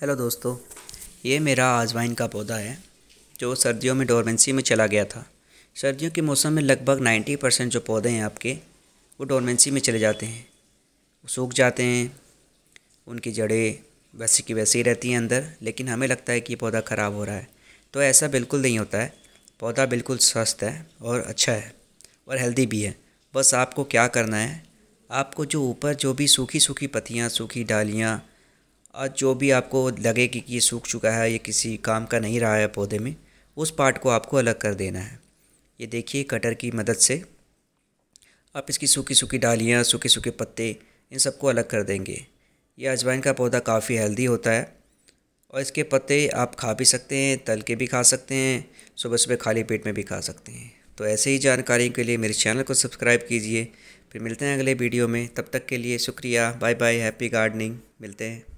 hello दोस्तों ये मेरा आजवाइन का पौधा है जो सर्दियों में डोरमेंसी में चला गया था सर्दियों के मौसम में लगभग 90 परसेंट जो पौधे हैं आपके वो डोरमेंसी में चले जाते हैं सूख जाते हैं उनकी जड़ें वैसी की वैसी रहती हैं अंदर लेकिन हमें लगता है कि ये पौधा ख़राब हो रहा है तो ऐसा बिल्कुल नहीं होता है पौधा बिल्कुल स्वस्थ है और अच्छा है और हेल्दी भी है बस आपको क्या करना है आपको जो ऊपर जो भी सूखी सूखी पत्तियाँ सूखी डालियाँ आज जो भी आपको लगे कि ये सूख चुका है ये किसी काम का नहीं रहा है पौधे में उस पार्ट को आपको अलग कर देना है ये देखिए कटर की मदद से आप इसकी सूखी सूखी डालियाँ सूखे सूखे पत्ते इन सबको अलग कर देंगे ये अजवाइन का पौधा काफ़ी हेल्दी होता है और इसके पत्ते आप खा भी सकते हैं तल के भी खा सकते हैं सुबह सुबह खाली पेट में भी खा सकते हैं तो ऐसे ही जानकारी के लिए मेरे चैनल को सब्सक्राइब कीजिए फिर मिलते हैं अगले वीडियो में तब तक के लिए शुक्रिया बाय बाय हैप्पी गार्डनिंग मिलते हैं